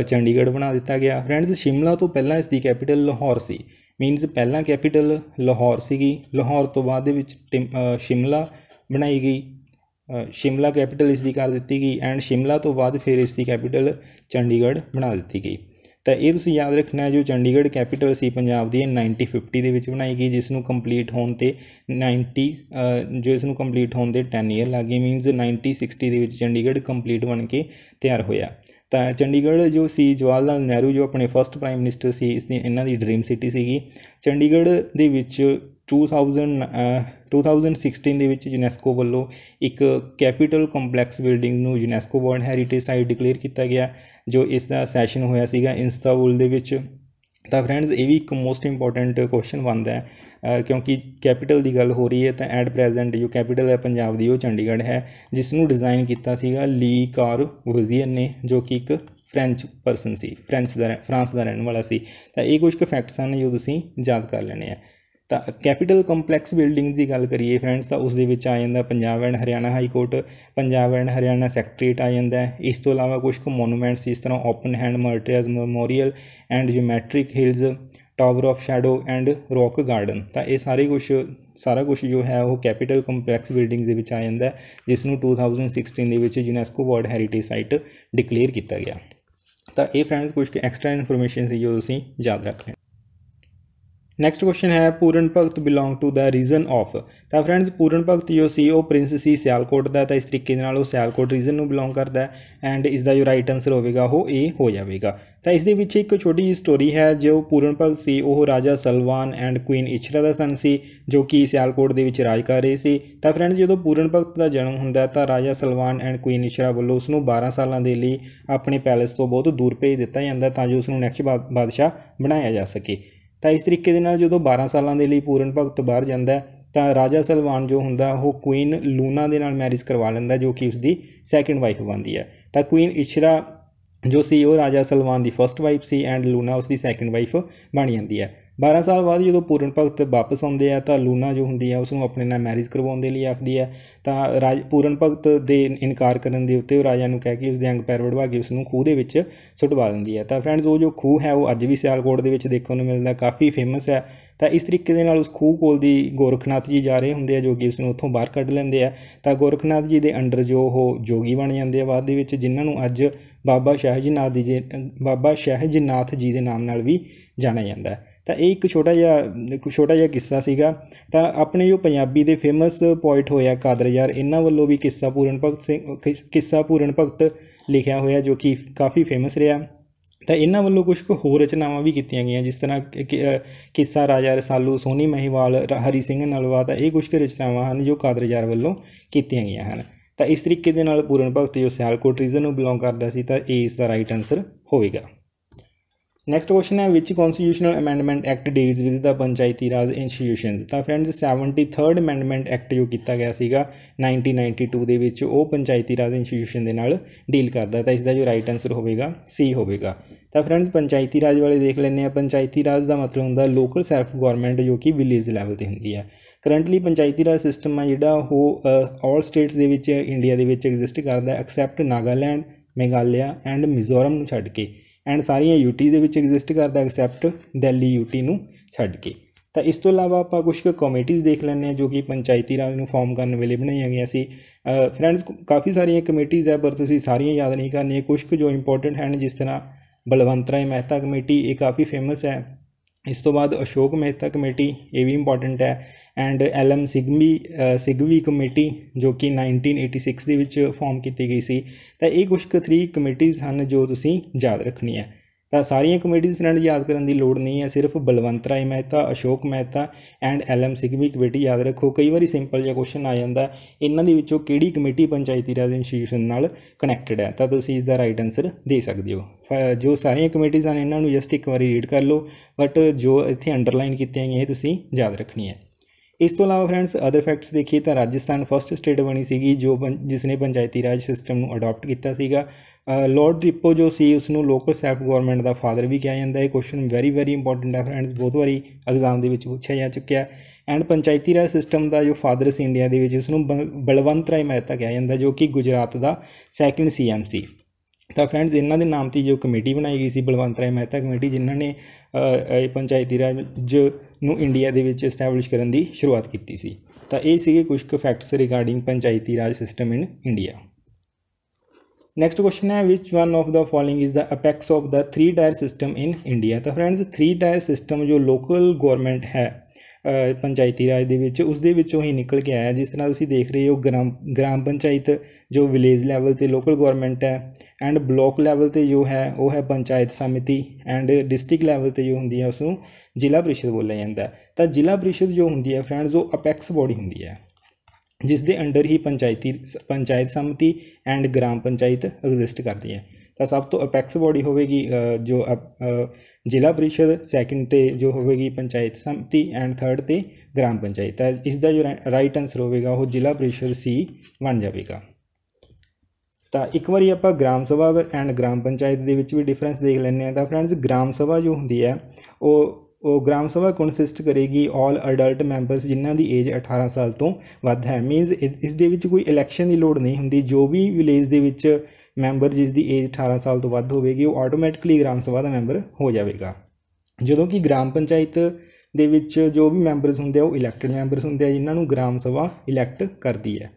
ਚੰਡੀਗੜ੍ਹ ਬਣਾ ਦਿੱਤਾ ਗਿਆ ਫਰੈਂਡਸ ਸ਼ਿਮਲਾ ਤੋਂ ਪਹਿਲਾਂ ਇਸ ਦੀ ਕੈਪੀਟਲ ਲਾਹੌਰ ਸੀ ਮੀਨਸ ਪਹਿਲਾਂ ਕੈਪੀਟਲ ਲਾਹੌਰ ਸੀਗੀ ਲਾਹੌਰ ਤੋਂ ਬਾਅਦ ਦੇ ਵਿੱਚ ਸ਼ਿਮਲਾ ਬਣਾਈ ਗਈ ਸ਼ਿਮਲਾ ਕੈਪੀਟਲ ਇਸ ਦੀ ਕਰ ਦਿੱਤੀ ਗਈ ਐਂਡ ਸ਼ਿਮਲਾ ਤੋਂ ਬਾਅਦ ਫਿਰ ਇਸ ਦੀ ਕੈਪੀਟਲ ਚੰਡੀਗੜ੍ਹ ਬਣਾ ਦਿੱਤੀ ਗਈ ਤਾਂ ਇਹ ਤੁਸੀਂ ਯਾਦ ਰੱਖਣਾ ਜੋ ਚੰਡੀਗੜ੍ਹ ਕੈਪੀਟਲ ਸੀ ਪੰਜਾਬ ਦੀ 1950 ਦੇ ਵਿੱਚ ਬਣਾਈ ਗਈ ਜਿਸ ਨੂੰ ਕੰਪਲੀਟ ਹੋਣ ਤੇ 90 ਜੋ ਇਸ ਨੂੰ ਕੰਪਲੀਟ ਹੋਣ ਦੇ 10 ਇਅਰ ਲੱਗੇ ਮੀਨਸ 60 ਦੇ ਵਿੱਚ ਚੰਡੀਗੜ੍ਹ ਕੰਪਲੀਟ ਬਣ ਕੇ ਤਿਆਰ ਹੋਇਆ ਤਾਂ ਚੰਡੀਗੜ੍ਹ ਜੋ ਸੀ ਜਵਾਹਰ ਲਾਲ ਨਹਿਰੂ ਜੋ ਆਪਣੇ ਫਰਸਟ ਪ੍ਰਾਈਮ ਮਿਨਿਸਟਰ ਸੀ ਇਸ ਦੀ ਇਹਨਾਂ ਦੀ ਡ੍ਰੀਮ ਸਿਟੀ ਸੀਗੀ ਚੰਡੀਗੜ੍ਹ ਦੇ ਵਿੱਚ 2000 2016 ਦੇ ਵਿੱਚ ਯੂਨੈਸਕੋ ਵੱਲੋਂ ਇੱਕ ਕੈਪੀਟਲ ਕੰਪਲੈਕਸ ਬਿਲਡਿੰਗ ਨੂੰ UNESCO world heritage site declare ਕੀਤਾ ਗਿਆ ਜੋ ਇਸ ਦਾ ਸੈਸ਼ਨ ਹੋਇਆ ਸੀਗਾ ਇੰਸਟਾਬੁਲ ਦੇ ਵਿੱਚ ਤਾਂ ਫਰੈਂਡਸ ਇਹ ਵੀ ਇੱਕ ਮੋਸਟ ਇੰਪੋਰਟੈਂਟ ਕੁਐਸਚਨ ਬਣਦਾ ਹੈ ਕਿਉਂਕਿ ਕੈਪੀਟਲ ਦੀ ਗੱਲ ਹੋ ਰਹੀ ਹੈ ਤਾਂ ਐਟ ਪ੍ਰੈਜ਼ੈਂਟ ਜੋ ਕੈਪੀਟਲ ਹੈ ਪੰਜਾਬ ਦੀ ਉਹ ਚੰਡੀਗੜ੍ਹ ਹੈ ਜਿਸ ਨੂੰ ਡਿਜ਼ਾਈਨ ਕੀਤਾ ਸੀਗਾ ਲੀ ਕਾਰ ਵਜ਼ੀਰ ਨੇ ਜੋ ਕਿ ਇੱਕ ਫ੍ਰੈਂਚ ਪਰਸਨ ਸੀ ਫ੍ਰੈਂਚ ਦਾ ਫਰਾਂਸ ਦਾ ਰਹਿਣ ਵਾਲਾ ਸੀ ਤਾਂ ਇਹ ਕੁਝ ਕੁ ਫੈਕਟਸ ਹਨ ਜੋ ਤੁਸੀਂ ਯਾਦ ਕਰ ਲੈਣੇ ਆ ਤਾਂ ਕੈਪੀਟਲ ਕੰਪਲੈਕਸ ਬਿਲਡਿੰਗ ਦੀ ਗੱਲ ਕਰੀਏ ਫਰੈਂਡਸ ਤਾਂ ਉਸ ਦੇ ਵਿੱਚ ਆ ਜਾਂਦਾ Punjab and Haryana high court Punjab and Haryana secretariat ਆ ਜਾਂਦਾ ਇਸ ਤੋਂ ਇਲਾਵਾ ਕੁਝ ਕੁ ਮੋਨੂਮੈਂਟਸ ਇਸ ਤਰ੍ਹਾਂ open hand martyrs memorial and geometric hills tower of shadow and rock garden ਤਾਂ ਇਹ ਸਾਰੇ ਕੁਝ ਸਾਰਾ ਕੁਝ ਜੋ ਹੈ ਉਹ ਕੈਪੀਟਲ ਕੰਪਲੈਕਸ ਬਿਲਡਿੰਗ ਦੇ ਵਿੱਚ ਆ ਜਾਂਦਾ ਜਿਸ ਨੂੰ 2016 ਦੇ ਵਿੱਚ UNESCO world heritage site declare ਕੀਤਾ ਗਿਆ ਤਾਂ ਇਹ ਫਰੈਂਡਸ ਕੁਝ ਐਕਸਟਰਾ ਇਨਫੋਰਮੇਸ਼ਨ ਸੀ ਜੋ ਤੁਸੀਂ ਯਾਦ ਰੱਖਣਾ ਨੈਕਸਟ ਕੁਐਸਚਨ ਹੈ Puran Bhagat belong to the region of ਤਾਂ ਫਰੈਂਡਸ ਪੂਰਨ ਭਗਤ ਜੋ ਸੀ ਉਹ ਪ੍ਰਿੰਸ ਸੀ ਸਿਆਲਕੋਟ ਦਾ ਤਾਂ ਇਸ ਤਰੀਕੇ ਨਾਲ ਉਹ ਸਿਆਲਕੋਟ ਰੀਜਨ ਨੂੰ ਬਿਲੋਂਗ ਕਰਦਾ ਹੈ ਐਂਡ ਇਸ ਦਾ ਜੋ ਰਾਈਟ ਆਨਸਰ ਹੋਵੇਗਾ ਉਹ ਏ ਹੋ ਜਾਵੇਗਾ ਤਾਂ ਇਸ ਦੇ ਵਿੱਚ ਇੱਕ ਛੋਟੀ ਜਿਹੀ ਸਟੋਰੀ ਹੈ ਜੋ ਪੂਰਨ ਭਗਤ ਸੀ ਉਹ ਰਾਜਾ ਸਲਵਾਨ ਐਂਡ ਕੁਈਨ ਇਛਰਾ ਦਾ ਸਨ ਸੀ ਜੋ ਕਿ ਸਿਆਲਕੋਟ ਦੇ ਵਿੱਚ ਰਾਜ ਕਰ ਰਹੇ ਸੀ ਤਾਂ ਫਰੈਂਡਸ ਜਦੋਂ ਪੂਰਨ ਭਗਤ ਦਾ ਜਨਮ ਹੁੰਦਾ ਹੈ ਤਾਂ ਰਾਜਾ ਸਲਵਾਨ ਐਂਡ ਕੁਈਨ ਇਛਰਾ ਵੱਲੋਂ ਉਸ ਨੂੰ 12 ਸਾਲਾਂ ਦੇ ਲਈ ਆਪਣੇ ਪੈਲੇਸ ਤੋਂ ਬਹੁਤ ਦੂਰ ਭੇਜ ਦਿੱਤਾ ਜਾਂਦਾ ਤਾਂ ਜੋ ਉਸ ਨੂੰ ਨੈਕਸਟ ਬਾਦਸ਼ਾਹ ਬਣਾਇਆ ਜਾ ਸਕੇ ਤਾਂ ਇਸ ਤਰੀਕੇ ਦੇ ਨਾਲ ਜਦੋਂ 12 ਸਾਲਾਂ ਦੇ ਲਈ ਪੂਰਨ ਭਗਤ ਬਾਹਰ ਜਾਂਦਾ ਤਾਂ ਰਾਜਾ ਸਲਵਾਨ ਜੋ ਹੁੰਦਾ ਉਹ ਕੁਈਨ ਲੂਨਾ ਦੇ ਨਾਲ ਮੈਰਿਜ ਕਰਵਾ ਲੈਂਦਾ ਜੋ ਕਿ ਉਸਦੀ ਸੈਕੰਡ ਵਾਈਫ ਬਣਦੀ ਹੈ ਤਾਂ ਕੁਈਨ ਇਸ਼ਰਾ ਜੋ ਸੀ ਉਹ ਰਾਜਾ ਸਲਵਾਨ ਦੀ ਫਰਸਟ ਵਾਈਫ ਸੀ ਐਂਡ ਲੂਨਾ ਉਸਦੀ ਸੈਕੰਡ ਵਾਈਫ ਬਣ ਜਾਂਦੀ ਹੈ 12 ਸਾਲ ਬਾਅਦ ਜਦੋਂ ਪੂਰਨ ਭਗਤ ਵਾਪਸ ਆਉਂਦੇ ਆ ਤਾਂ ਲੂਨਾ ਜੋ ਹੁੰਦੀ ਆ ਉਸ ਨੂੰ ਆਪਣੇ ਨਾਲ ਮੈਰਿਜ ਕਰਵਾਉਣ ਦੇ ਲਈ ਆਖਦੀ ਆ ਤਾਂ ਰਾਜ ਪੂਰਨ ਭਗਤ ਦੇ ਇਨਕਾਰ ਕਰਨ ਦੇ ਉੱਤੇ ਉਹ ਰਾਜਾ ਨੂੰ ਕਹਿ ਕੇ ਉਸ ਦੇ ਅੰਗ ਪੈਰ ਵੜਵਾ ਕੇ ਉਸ ਨੂੰ ਖੂਹ ਦੇ ਵਿੱਚ ਸੁੱਟਵਾ ਦਿੰਦੀ ਆ ਤਾਂ ਫਰੈਂਡਸ ਉਹ ਜੋ ਖੂਹ ਹੈ ਉਹ ਅੱਜ ਵੀ ਸਿਆਲਕੋਟ ਦੇ ਵਿੱਚ ਦੇਖਣ ਨੂੰ ਮਿਲਦਾ ਕਾਫੀ ਫੇਮਸ ਹੈ ਤਾਂ ਇਸ ਤਰੀਕੇ ਦੇ ਨਾਲ ਉਸ ਖੂਹ ਕੋਲ ਦੀ ਗੋਰਖਨਾਥ ਜੀ ਜਾ ਰਹੇ ਹੁੰਦੇ ਆ ਜੋ ਕਿ ਉਸ ਨੂੰ ਉੱਥੋਂ ਬਾਹਰ ਕੱਢ ਲੈਂਦੇ ਆ ਤਾਂ ਗੋਰਖਨਾਥ ਜੀ ਦੇ ਅੰਡਰ ਜੋ ਉਹ ਜੋਗੀ ਬਣ ਜਾਂਦੇ ਆ ਬਾਅਦ ਦੇ ਵਿੱਚ ਜਿਨ੍ਹਾਂ ਨੂੰ ਅੱਜ ਬਾਬਾ ਸ਼ਹਿਜਨਾਥ ਜੀ ਬਾਬਾ ਸ਼ਹਿਜਨਾਥ ਜੀ ਦੇ ਨਾਮ ਨਾਲ ਵੀ ਜਾਣਿਆ ਜਾਂਦਾ ਹੈ ਤਾਂ ਇਹ ਇੱਕ ਛੋਟਾ ਜਿਹਾ ਇੱਕ ਛੋਟਾ ਜਿਹਾ ਕਿੱਸਾ ਸੀਗਾ ਤਾਂ ਆਪਣੇ ਜੋ ਪੰਜਾਬੀ ਦੇ ਫੇਮਸ ਪੋਇਟ ਹੋਇਆ ਕਾਦਰ ਯਾਰ ਇਹਨਾਂ ਵੱਲੋਂ ਵੀ ਕਿੱਸਾ ਪੂਰਨ ਭਗਤ ਸਿੰਘ ਕਿੱਸਾ ਪੂਰਨ ਭਗਤ ਲਿਖਿਆ ਹੋਇਆ ਜੋ ਕਿ ਕਾਫੀ ਫੇਮਸ ਰਿਹਾ ਤਾਂ ਇਹਨਾਂ ਵੱਲੋਂ ਕੁਝ ਕੁ ਹੋਰ ਰਚਨਾਵਾਂ ਵੀ ਕੀਤੀਆਂ ਗਈਆਂ ਜਿਸ ਤਰ੍ਹਾਂ ਕਿੱਸਾ ਰਾਜਾ ਰਸਾਲੂ ਸੋਨੀ ਮਹੀਵਾਲ ਹਰੀ ਸਿੰਘ ਨਲਵਾ ਤਾਂ ਇਹ ਕੁਝ ਕੁ ਰਚਨਾਵਾਂ ਹਨ ਜੋ ਕਾਦਰ ਯਾਰ ਵੱਲੋਂ ਕੀਤੀਆਂ ਗਈਆਂ ਹਨ ਤਾਂ ਇਸ ਤਰੀਕੇ ਦੇ ਨਾਲ ਪੂਰਨ ਭਗਤ ਜੋ ਸਿਆਲਕੋਟ ਰੀਜਨ ਨੂੰ ਬਿਲੋਂਗ ਕਰਦਾ ਸੀ ਤਾਂ ਇਹ ਇਸ ਦਾ ਰਾਈਟ ਆਨਸਰ ਹੋਵੇਗਾ ਨੈਕਸਟ ਕੁਐਸਚਨ ਹੈ which constitutional amendment act deals with the panchayati raj institutions ਤਾਂ ਫਰੈਂਡਸ 73rd ਅਮੈਂਡਮੈਂਟ ਐਕਟ ਜੋ ਕੀਤਾ ਗਿਆ ਸੀਗਾ 1992 ਦੇ ਵਿੱਚ ਉਹ ਪੰਚਾਇਤੀ ਰਾਜ ਇੰਸਟੀਟਿਊਸ਼ਨ ਦੇ ਨਾਲ ਡੀਲ ਕਰਦਾ ਤਾਂ ਇਸ ਦਾ ਜੋ ਰਾਈਟ ਆਨਸਰ ਹੋਵੇਗਾ ਸੀ ਹੋਵੇਗਾ ਤਾਂ ਫਰੈਂਡਸ ਪੰਚਾਇਤੀ ਰਾਜ ਵਾਲੇ ਦੇਖ ਲੈਣੇ ਆ ਪੰਚਾਇਤੀ ਰਾਜ ਦਾ ਮਤਲਬ ਹੁੰਦਾ ਲੋਕਲ ਸੈਲਫ ਗਵਰਨਮੈਂਟ ਜੋ ਕਿ ਵਿਲੇਜ ਲੈਵਲ ਤੇ ਹੁੰਦੀ ਹੈ ਕਰੰਟਲੀ ਪੰਚਾਇਤੀ ਰਾਜ ਸਿਸਟਮ ਆ ਜਿਹੜਾ ਉਹ ਆਲ ਸਟੇਟਸ ਦੇ ਵਿੱਚ ਇੰਡੀਆ ਦੇ ਵਿੱਚ ਐਗਜ਼ਿਸਟ ਕਰਦਾ ਐਕਸੈਪਟ ਨਾਗਾਲੈਂਡ ਮੇਘਾਲਿਆ ਐਂਡ ਮਿਜ਼ੋਰਮ ਨੂੰ ਛੱਡ ਕੇ ਐਂਡ ਸਾਰੀਆਂ ਯੂਟੀ ਦੇ ਵਿੱਚ ਐਗਜ਼ਿਸਟ ਕਰਦਾ ਐਕਸੈਪਟ ਦਿੱਲੀ ਯੂਟੀ ਨੂੰ ਛੱਡ ਕੇ ਤਾਂ ਇਸ ਤੋਂ ਇਲਾਵਾ ਆਪਾਂ ਕੁਝ ਕੁ ਕਮੇਟੀਆਂ ਦੇਖ ਲੈਣੇ ਆ ਜੋ ਕਿ ਪੰਚਾਇਤੀ ਰਾਜ ਨੂੰ ਫਾਰਮ ਕਰਨ ਵੇਲੇ ਬਣਾਈਆਂ ਗਈਆਂ ਸੀ ਫਰੈਂਡਸ ਕਾਫੀ ਸਾਰੀਆਂ ਕਮੇਟੀਆਂ ਹੈ ਪਰ ਤੁਸੀਂ ਸਾਰੀਆਂ ਯਾਦ ਨਹੀਂ ਕਰਨੀਆਂ ਕੁਝ ਕੁ ਜੋ ਇੰਪੋਰਟੈਂਟ ਹਨ ਜਿਸ ਤਰ੍ਹਾਂ ਬਲਵੰਤ ਰਾਏ ਮਹਿਤਾ ਕਮੇਟੀ ਇਹ ਕਾਫੀ ਫੇਮਸ ਹੈ ਇਸ ਤੋਂ ਬਾਅਦ ਅਸ਼ੋਕ ਮਹਿਤਾ ਕਮੇਟੀ ਇਹ ਵੀ ਇੰਪੋਰਟੈਂਟ ਹੈ ਐਂਡ ਐਲ ਐਮ ਸਿਗਮੀ ਸਿਗਵੀ ਕਮੇਟੀ ਜੋ ਕਿ 1986 ਦੇ ਵਿੱਚ ਫਾਰਮ ਕੀਤੀ ਗਈ ਸੀ ਤਾਂ ਇਹ ਕੁਝ ਕੁ 3 ਕਮੇਟੀਆਂ ਹਨ ਜੋ ਤੁਸੀਂ ਯਾਦ ਰੱਖਣੀ ਹੈ ਤਾਂ ਸਾਰੀਆਂ ਦੇ ਫਰੈਂਡ ਯਾਦ ਕਰਨ ਦੀ ਲੋੜ ਨਹੀਂ ਹੈ ਸਿਰਫ Balwant Rai Mehta Ashok Mehta and L M Singhvi committee ਯਾਦ ਰੱਖੋ ਕਈ ਵਾਰੀ ਸਿੰਪਲ ਜਿਹਾ ਕੁਐਸਚਨ ਆ ਜਾਂਦਾ ਇਹਨਾਂ ਦੇ ਵਿੱਚੋਂ ਕਿਹੜੀ ਕਮੇਟੀ ਪੰਚਾਇਤੀ ਰਾਜ ਇੰਸਟੀਟਿਊਸ਼ਨ ਨਾਲ ਕਨੈਕਟਡ ਹੈ ਤਾਂ ਤੁਸੀਂ ਇਸ ਦਾ ਰਾਈਟ ਆਨਸਰ ਦੇ ਸਕਦੇ ਹੋ ਜੋ ਸਾਰੀਆਂ ਕਮੇਟੀਆਂ ਹਨ ਇਹਨਾਂ ਨੂੰ ਜਸਟ ਇੱਕ ਵਾਰੀ ਰੀਡ ਕਰ ਲਓ ਬਟ ਜੋ ਇੱਥੇ ਅੰਡਰਲਾਈਨ ਕੀਤੀਆਂ ਗਈਆਂ ਇਹ ਤੁਸੀਂ ਯਾਦ ਰੱਖਣੀ ਹੈ ਇਸ ਤੋਂ ਇਲਾਵਾ ਫਰੈਂਡਸ ਅਦਰ ਫੈਕਟਸ ਦੇਖੀਏ ਤਾਂ ਰਾਜਸਥਾਨ ਫਰਸਟ ਸਟੇਟ ਬਣੀ ਸੀਗੀ ਜੋ ਜਿਸ ਨੇ ਪੰਚਾਇਤੀ ਰਾਜ ਸਿਸਟਮ ਨੂੰ ਅਡਾਪਟ ਕੀਤਾ ਸੀਗਾ ਲਾਰਡ ਰਿਪੋ ਜੋ ਸੀ ਉਸ ਨੂੰ ਲੋਕਲ ਸੈਲਫ ਗਵਰਨਮੈਂਟ ਦਾ ਫਾਦਰ ਵੀ ਕਿਹਾ ਜਾਂਦਾ ਹੈ ਇਹ ਕੁਐਸਚਨ ਵੈਰੀ ਵੈਰੀ ਇੰਪੋਰਟੈਂਟ ਹੈ ਫਰੈਂਡਸ ਬਹੁਤ ਵਾਰੀ ਐਗਜ਼ਾਮ ਦੇ ਵਿੱਚ ਪੁੱਛਿਆ ਜਾ ਚੁੱਕਿਆ ਐਂਡ ਪੰਚਾਇਤੀ ਰਾਜ ਸਿਸਟਮ ਦਾ ਜੋ ਫਾਦਰ ਸੀ ਇੰਡੀਆ ਦੇ ਵਿੱਚ ਉਸ ਨੂੰ ਬਲਵੰਤ ਰਾਏ ਮਹਿਤਾ ਕਿਹਾ ਜਾਂਦਾ ਜੋ ਕਿ ਗੁਜਰਾਤ ਦਾ ਸੈਕਿੰਡ ਸੀਐਮ ਸੀ ਤਾਂ ਫਰੈਂਡਸ ਇਹਨਾਂ ਦੇ ਨਾਮ ਤੇ ਜੋ ਕਮੇਟੀ ਬਣਾਈ ਗਈ ਸੀ ਬਲਵੰਤ ਰਾਏ ਮਹਿਤਾ ਕਮੇਟੀ ਜਿਨ੍ਹਾਂ ਨੇ ਇਹ ਪੰਚਾਇਤੀ ਰਾਜ ਨੂੰ ਇੰਡੀਆ ਦੇ ਵਿੱਚ ਐਸਟੈਬਲਿਸ਼ ਕਰਨ ਦੀ ਸ਼ੁਰੂਆਤ ਕੀਤੀ ਸੀ ਤਾਂ ਇਹ ਸੀਗੇ ਕੁਝ ਕੁ facts regarding panchayati raj system in India next question ਹੈ which one of the following is the apex of the 3 tier system in India ਤਾਂ ਫਰੈਂਡਸ 3 ਟਾਇਰ ਸਿਸਟਮ ਜੋ ਲੋਕਲ ਗਵਰਨਮੈਂਟ ਹੈ ਪੰਚਾਇਤੀ ਰਾਜ ਦੇ ਵਿੱਚ ਉਸ ਦੇ ਵਿੱਚੋਂ ਹੀ ਨਿਕਲ ਕੇ ਆਇਆ ਜਿਸ ਤਰ੍ਹਾਂ ਤੁਸੀਂ ਦੇਖ ਰਹੇ ਹੋ ਗ੍ਰਾਮ ਗ੍ਰਾਮ ਪੰਚਾਇਤ ਜੋ ਵਿਲੇਜ ਲੈਵਲ ਤੇ ਲੋਕਲ ਗਵਰਨਮੈਂਟ ਹੈ ਐਂਡ ਬਲਾਕ ਲੈਵਲ ਤੇ ਜੋ ਹੈ ਉਹ ਹੈ panchayat samiti and district level ਤੇ ਜੋ ਹੁੰਦੀ ਹੈ ਉਸ ਨੂੰ ਜ਼ਿਲ੍ਹਾ ਪ੍ਰੀਸ਼ਦ ਬੋਲਿਆ ਜਾਂਦਾ ਤਾਂ ਜ਼ਿਲ੍ਹਾ ਪ੍ਰੀਸ਼ਦ ਜੋ ਹੁੰਦੀ ਹੈ ਫਰੈਂਡਸ ਉਹ ਅਪੈਕਸ ਬੋਡੀ ਹੁੰਦੀ ਹੈ ਜਿਸ ਦੇ ਅੰਡਰ ਹੀ ਪੰਚਾਇਤੀ ਪੰਚਾਇਤ ਸਮਿਤੀ ਐਂਡ ਗ੍ਰਾਮ ਪੰਚਾਇਤ ਐਗਜ਼ਿਸਟ ਕਰਦੀ ਹੈ ਤਾਂ ਸਭ ਤੋਂ ਅਪੈਕਸ ਬੋਡੀ ਹੋਵੇਗੀ ਜੋ ਜ਼ਿਲ੍ਹਾ ਪ੍ਰੀਸ਼ਦ ਸੈਕਿੰਡ ਤੇ ਜੋ ਹੋਵੇਗੀ ਪੰਚਾਇਤ ਸੰਮਤੀ ਐਂਡ ਥਰਡ ਤੇ ਗ੍ਰਾਮ ਪੰਚਾਇਤ ਹੈ ਇਸ ਦਾ ਜੋ ਰਾਈਟ ਆਨਸਰ ਹੋਵੇਗਾ ਉਹ ਜ਼ਿਲ੍ਹਾ ਪ੍ਰੀਸ਼ਦ ਸੀ ਬਣ ਜਾਵੇਗਾ ਤਾਂ ਇੱਕ ਵਾਰੀ ਆਪਾਂ ਗ੍ਰਾਮ ਸਭਾ ਐਂਡ ਗ੍ਰਾਮ ਪੰਚਾਇਤ ਦੇ ਵਿੱਚ ਵੀ ਡਿਫਰੈਂਸ ਦੇਖ ਲੈਂਦੇ ਆ ਤਾਂ ਫਰੈਂਡਸ ਗ੍ਰਾਮ ਸਭਾ ਜੋ ਹੁੰਦੀ ਹੈ ਉਹ ਉਹ ਗ੍ਰਾਮ ਸਭਾ ਕਨਸਿਸਟ ਕਰੇਗੀ 올 ਅਡਲਟ ਮੈਂਬਰਸ ਜਿਨ੍ਹਾਂ ਦੀ ਏਜ 18 ਸਾਲ ਤੋਂ ਵੱਧ ਹੈ ਮੀਨਸ ਇਸ ਦੇ ਵਿੱਚ ਕੋਈ ਇਲੈਕਸ਼ਨ ਦੀ ਲੋੜ ਨਹੀਂ ਹੁੰਦੀ ਜੋ ਵੀ ਵਿਲੇਜ ਦੇ ਵਿੱਚ ਮੈਂਬਰ ਜਿਸ ਦੀ ਏਜ 18 ਸਾਲ ਤੋਂ ਵੱਧ ਹੋਵੇਗੀ ਉਹ ਆਟੋਮੈਟਿਕਲੀ ਗ੍ਰਾਮ ਸਭਾ ਦਾ ਮੈਂਬਰ ਹੋ ਜਾਵੇਗਾ ਜਦੋਂ ਕਿ ਗ੍ਰਾਮ ਪੰਚਾਇਤ ਦੇ ਵਿੱਚ ਜੋ ਵੀ ਮੈਂਬਰਸ ਹੁੰਦੇ ਆ ਉਹ ਇਲੈਕਟਡ ਮੈਂਬਰਸ ਹੁੰਦੇ ਆ ਜਿਨ੍ਹਾਂ ਨੂੰ ਗ੍ਰਾਮ ਸਭਾ ਇਲੈਕਟ ਕਰਦੀ ਹੈ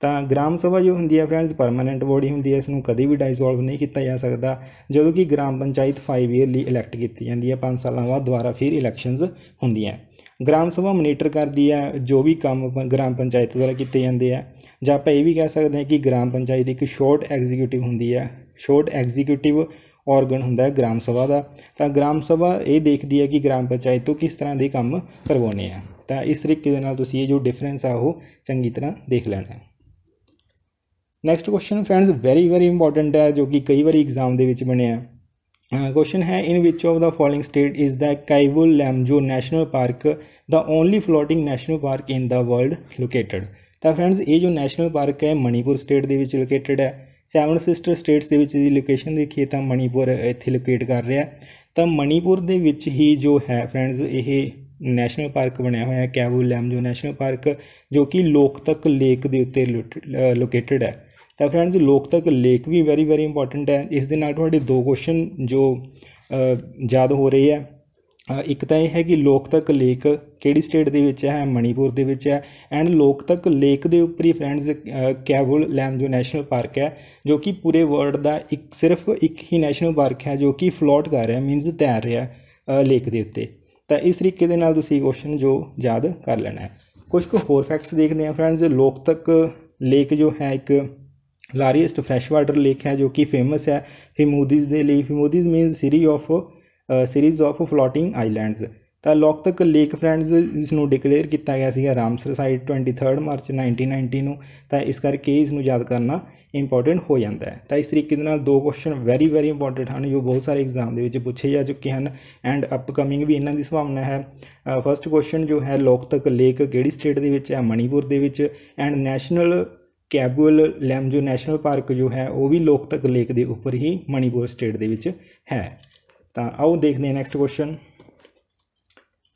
ਤਾਂ ਗ੍ਰਾਮ ਸਭਾ ਜੋ ਹੁੰਦੀ ਹੈ ਫਰੈਂਡਸ ਪਰਮਨੈਂਟ ਬੋਡੀ ਹੁੰਦੀ ਹੈ ਇਸ ਨੂੰ ਕਦੇ ਵੀ ਡਾਈਸੋਲਵ ਨਹੀਂ ਕੀਤਾ ਜਾ ਸਕਦਾ ਜਦੋਂ ਕਿ ਗ੍ਰਾਮ ਪੰਚਾਇਤ 5 ਇਅਰਲੀ ਇਲੈਕਟ ਕੀਤੀ ਜਾਂਦੀ ਹੈ 5 ਸਾਲਾਂ ਬਾਅਦ ਦੁਬਾਰਾ ਫਿਰ ਇਲੈਕਸ਼ਨਸ ਹੁੰਦੀਆਂ ਗ੍ਰਾਮ ਸਭਾ ਮੋਨੀਟਰ ਕਰਦੀ ਆ ਜੋ ਵੀ ਕੰਮ ਗ੍ਰਾਮ ਪੰਚਾਇਤ ਦੁਆਰਾ ਕੀਤੇ ਜਾਂਦੇ ਆ ਜਾਂ ਆਪਾਂ ਇਹ ਵੀ ਕਹਿ ਸਕਦੇ ਹਾਂ ਕਿ ਗ੍ਰਾਮ ਪੰਚਾਇਤ ਇੱਕ ਸ਼ਾਰਟ ਐਗਜ਼ੀਕਿਊਟਿਵ ਹੁੰਦੀ ਆ ਸ਼ਾਰਟ ਐਗਜ਼ੀਕਿਊਟਿਵ ਆਰਗਨ ਹੁੰਦਾ ਹੈ ਗ੍ਰਾਮ ਸਭਾ ਦਾ ਤਾਂ ਗ੍ਰਾਮ ਸਭਾ ਇਹ ਦੇਖਦੀ ਹੈ ਕਿ ਗ੍ਰਾਮ ਪੰਚਾਇਤ ਤੋਂ ਕਿਸ ਤਰ੍ਹਾਂ ਦੇ ਕੰਮ ਕਰਵਾਉਣੇ ਆ ਤਾਂ ਇਸ ਤਰੀਕੇ ਦੇ ਨਾਲ ਤੁਸੀਂ ਇਹ ਜੋ ਡਿਫਰੈਂਸ ਆ ਉਹ ਚੰਗੀ ਤਰ੍ਹਾਂ ਦੇਖ ਲੈਣਾ ਹੈ next question friends very very important ਹੈ ਜੋ ਕਿ ਕਈ ਵਾਰੀ ਐਗਜ਼ਾਮ ਦੇ ਵਿੱਚ ਬਣਿਆ ਕੁਐਸਚਨ ਹੈ in which of the following state is the Keibul Lamjao national park the only floating national park in the world located ਤਾਂ ਫਰੈਂਡਸ ਇਹ ਜੋ ਨੈਸ਼ਨਲ ਪਾਰਕ ਹੈ ਮਣੀਪੁਰ ਸਟੇਟ ਦੇ ਵਿੱਚ ਲੋਕੇਟਡ ਹੈ ਸੈਵਨ ਸਿਸਟਰ ਸਟੇਟਸ ਦੇ ਵਿੱਚ ਦੀ ਲੋਕੇਸ਼ਨ ਦੇਖੀਏ ਤਾਂ ਮਣੀਪੁਰ ਇੱਥੇ ਲੋਕੇਟ ਕਰ ਰਿਹਾ ਤਾਂ ਮਣੀਪੁਰ ਦੇ ਵਿੱਚ ਹੀ ਜੋ ਹੈ ਫਰੈਂਡਸ ਇਹ ਨੈਸ਼ਨਲ ਪਾਰਕ ਬਣਿਆ ਹੋਇਆ ਹੈ ਕੈਬੂ ਲੈਮਜੋ ਨੈਸ਼ਨਲ ਪਾਰਕ ਜੋ ਕਿ ਲੋਕਤਕ ਲੇਕ ਦੇ ਉੱਤੇ ਲੋਕੇਟਡ ਹੈ ਤਾਂ ਫਰੈਂਡਸ ਲੋਕ ਤੱਕ ਲੇਖ ਵੀ ਵੈਰੀ ਵੈਰੀ ਇੰਪੋਰਟੈਂਟ ਹੈ ਇਸ ਦੇ ਨਾਲ ਤੁਹਾਡੇ ਦੋ ਕੁਐਸਚਨ ਜੋ ਯਾਦ ਹੋ ਰਹੇ ਆ ਇੱਕ ਤਾਂ ਇਹ ਹੈ ਕਿ ਲੋਕਤਕ ਲੇਖ ਕਿਹੜੀ ਸਟੇਟ ਦੇ ਵਿੱਚ ਹੈ ਮਣੀਪੁਰ ਦੇ ਵਿੱਚ ਹੈ ਐਂਡ ਲੋਕਤਕ ਲੇਖ ਦੇ ਉੱਪਰ ਹੀ ਫਰੈਂਡਸ ਕੈਬੁਲ ਜੋ ਨੈਸ਼ਨਲ ਪਾਰਕ ਹੈ ਜੋ ਕਿ ਪੂਰੇ ਵਰਲਡ ਦਾ ਇੱਕ ਸਿਰਫ ਇੱਕ ਹੀ ਨੈਸ਼ਨਲ ਪਾਰਕ ਹੈ ਜੋ ਕਿ ਫਲੋਟ ਕਰ ਰਿਹਾ ਮੀਨਸ ਤੈਰ ਰਿਹਾ ਲੇਖ ਦੇ ਉੱਤੇ ਤਾਂ ਇਸ ਤਰੀਕੇ ਦੇ ਨਾਲ ਤੁਸੀਂ ਕੁਐਸਚਨ ਜੋ ਯਾਦ ਕਰ ਲੈਣਾ ਹੈ ਕੁਝ ਕੁ ਹੋਰ ਫੈਕਟਸ ਦੇਖਦੇ ਹਾਂ ਫਰੈਂਡਸ ਲੋਕਤਕ ਲੇਖ ਜੋ ਹੈ ਇੱਕ ਲਾਰੀਸਟ ਫਰੈਸ਼ ਵਾਟਰ ਲੇਕ ਹੈ ਜੋ ਕਿ ਫੇਮਸ ਹੈ ਹਿਮੂਦੀਜ਼ ਦੇ ਲਈ ਹਿਮੂਦੀਜ਼ ਮੀਨਸ ਸੀਰੀ of series of floating islands ਤਾਂ ਲੋਕ ਤੱਕ ਲੇਕ ਫਰੈਂਡਸ ਇਸ ਨੂੰ ਡਿਕਲੇਅਰ ਕੀਤਾ ਗਿਆ ਸੀਗਾ ਰਾਮਸਰ ਸਾਈਟ 23 ਮਾਰਚ 1990 ਨੂੰ ਤਾਂ ਇਸ ਕਰਕੇ ਇਸ ਨੂੰ ਯਾਦ ਕਰਨਾ ਇੰਪੋਰਟੈਂਟ ਹੋ ਜਾਂਦਾ ਹੈ ਤਾਂ ਇਸ ਤਰੀਕੇ ਦੇ ਨਾਲ ਦੋ ਕੁਐਸਚਨ ਵੈਰੀ ਵੈਰੀ ਇੰਪੋਰਟੈਂਟ ਹਨ ਜੋ ਬਹੁਤ ਸਾਰੇ ਐਗਜ਼ਾਮ ਦੇ ਵਿੱਚ ਪੁੱਛੇ ਜਾ ਚੁੱਕੇ ਹਨ ਐਂਡ ਅਪਕਮਿੰਗ ਵੀ ਇਹਨਾਂ ਦੀ ਸੰਭਾਵਨਾ ਹੈ ਫਰਸਟ ਕੁਐਸਚਨ ਜੋ ਹੈ ਲੋਕਤਕ ਲੇਕ ਕਿਹੜੀ ਸਟੇਟ ਦੇ ਵਿੱਚ ਹੈ ਮਣੀਪੁਰ ਦੇ ਵਿੱਚ and national Keibul Lamjao national park ਜੋ ਹੈ ਉਹ ਵੀ ਲੋਕਤਕ ਲੇਕ ਦੇ ਉੱਪਰ ਹੀ ਮਣੀਪੁਰ ਸਟੇਟ ਦੇ ਵਿੱਚ ਹੈ ਤਾਂ ਆਓ ਦੇਖਦੇ ਹਾਂ next question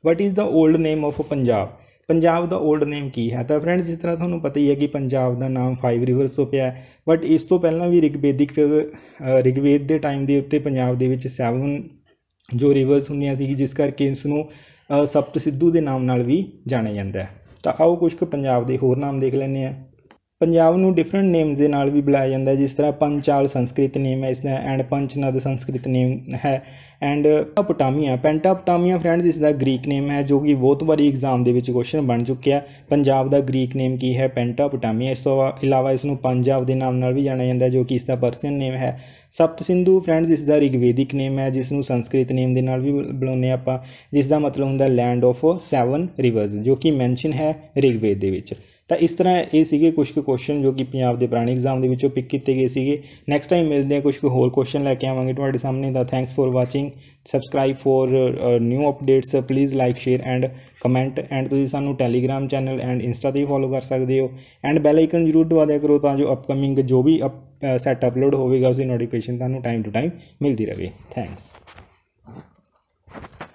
what is the old name of Punjab Punjab ਦਾ 올ਡ ਨੇਮ ਕੀ ਹੈ ਤਾਂ ਫਰੈਂਡਸ ਜਿਸ ਤਰ੍ਹਾਂ ਤੁਹਾਨੂੰ ਪਤਾ ਹੀ ਹੈ ਕਿ ਪੰਜਾਬ ਦਾ ਨਾਮ ਫਾਈਵ ਰਿਵਰਸ ਤੋਂ ਪਿਆ ਹੈ ਬਟ ਇਸ ਤੋਂ ਪਹਿਲਾਂ ਵੀ ਰਿਗਵੇਦਿਕ ਰਿਗਵੇਦ ਦੇ ਟਾਈਮ ਦੇ ਉੱਤੇ ਪੰਜਾਬ ਦੇ ਵਿੱਚ ਸੈਵਨ ਜੋ ਰਿਵਰਸ ਹੁੰਦੀਆਂ ਸੀ ਜਿਸ ਕਰਕੇ ਇਸ ਨੂੰ ਸਪਤ ਸਿੱਧੂ ਦੇ ਨਾਮ ਨਾਲ ਵੀ ਜਾਣਿਆ ਜਾਂਦਾ ਹੈ ਤਾਂ ਆਓ ਕੁਝ ਕੁ ਪੰਜਾਬ ਦੇ ਹੋਰ ਨਾਮ ਦੇਖ ਲੈਂਦੇ ਹਾਂ ਪੰਜਾਬ ਨੂੰ ਡਿਫਰੈਂਟ ਨੇਮਸ ਦੇ ਨਾਲ ਵੀ ਬੁਲਾਇਆ ਜਾਂਦਾ ਜਿਸ ਤਰ੍ਹਾਂ ਪੰਚਾਲ ਸੰਸਕ੍ਰਿਤ ਨੇਮ ਹੈ ਇਸ ਦਾ ਐਂਡ ਪੰਚਨਦ ਸੰਸਕ੍ਰਿਤ ਨੇਮ ਹੈ ਐਂਡ ਪੈਂਟਾਪਟਾਮੀਆ ਪੈਂਟਾਪਟਾਮੀਆ ਫਰੈਂਡਸ ਇਸ ਦਾ ਗ੍ਰੀਕ ਨੇਮ ਹੈ ਜੋ ਕਿ ਬਹੁਤ ਵਾਰੀ ਐਗਜ਼ਾਮ ਦੇ ਵਿੱਚ ਕੁਐਸਚਨ ਬਣ ਚੁੱਕਿਆ ਪੰਜਾਬ ਦਾ ਗ੍ਰੀਕ ਨੇਮ ਕੀ ਹੈ ਪੈਂਟਾਪਟਾਮੀਆ ਇਸ ਤੋਂ ਇਲਾਵਾ ਇਸ ਨੂੰ ਪੰਜਾਬ ਦੇ ਨਾਮ ਨਾਲ ਵੀ ਜਾਣਿਆ ਜਾਂਦਾ ਜੋ ਕਿ ਇਸ ਦਾ ਪਰਸੀਅਨ ਨੇਮ ਹੈ ਸਪਤ ਸਿੰਧੂ ਫਰੈਂਡਸ ਇਸ ਦਾ ਰਿਗਵੈਦਿਕ ਨੇਮ ਹੈ ਜਿਸ ਨੂੰ ਸੰਸਕ੍ਰਿਤ ਨੇਮ ਦੇ ਨਾਲ ਵੀ ਬੁਲਾਉਂਦੇ ਆਪਾਂ ਜਿਸ ਦਾ ਮਤਲਬ ਹੁੰਦਾ ਲੈਂਡ ਆਫ ਸੈਵਨ ਰਿਵਰਸ ਜੋ ਕਿ ਮੈਂਸ਼ਨ ਹੈ ਰਿਗਵੇਦ ਦੇ ਵਿੱਚ ਤਾਂ ਇਸ ਤਰ੍ਹਾਂ ਇਹ ਸੀਗੇ ਕੁਝ ਕੁ ਕੁਐਸਚਨ ਜੋ ਕਿ ਪੰਜਾਬ ਦੇ ਪੁਰਾਣੇ ਐਗਜ਼ਾਮ ਦੇ ਵਿੱਚੋਂ ਪਿਕ ਕੀਤੇ ਗਏ ਸੀਗੇ ਨੈਕਸਟ ਟਾਈਮ ਮਿਲਦੇ ਹਾਂ ਕੁਝ ਕੁ ਹੋਰ ਕੁਐਸਚਨ ਲੈ ਕੇ ਆਵਾਂਗੇ ਤੁਹਾਡੇ ਸਾਹਮਣੇ ਦਾ thanks for watching subscribe for new updates please like share and comment and ਤੁਸੀਂ ਸਾਨੂੰ ਟੈਲੀਗ੍ਰam ਚੈਨਲ ਐਂਡ ਇੰਸਟਾ ਤੇ ਫੋਲੋ ਕਰ ਸਕਦੇ ਹੋ ਐਂਡ ਬੈਲ ਆਈਕਨ ਜ਼ਰੂਰ ਦਬਾ ਦਿਆ ਕਰੋ ਤਾਂ ਜੋ ਅਪਕਮਿੰਗ ਜੋ ਵੀ ਸੈਟ ਅਪਲੋਡ ਹੋਵੇਗਾ ਉਸ ਦੀ ਨੋਟੀਫਿਕੇਸ਼ਨ ਤੁਹਾਨੂੰ ਟਾਈਮ ਟੂ ਟਾਈਮ ਮਿਲਦੀ ਰਹੇ ਥੈਂਕਸ